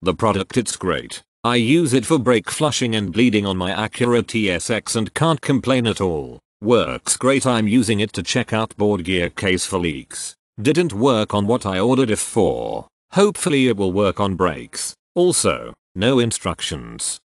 The product it's great. I use it for brake flushing and bleeding on my Acura TSX and can't complain at all. Works great I'm using it to check out board gear case for leaks. Didn't work on what I ordered it for. Hopefully it will work on brakes. Also, no instructions.